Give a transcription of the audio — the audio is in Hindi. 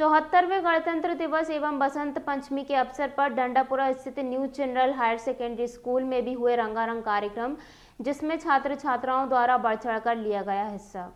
चौहत्तरवें गणतंत्र दिवस एवं बसंत पंचमी के अवसर पर डंडापुरा स्थित new general higher secondary school में भी हुए रंगारंग कार्यक्रम जिसमें छात्र छात्राओं द्वारा बढ़ चढ़ कर लिया गया हिस्सा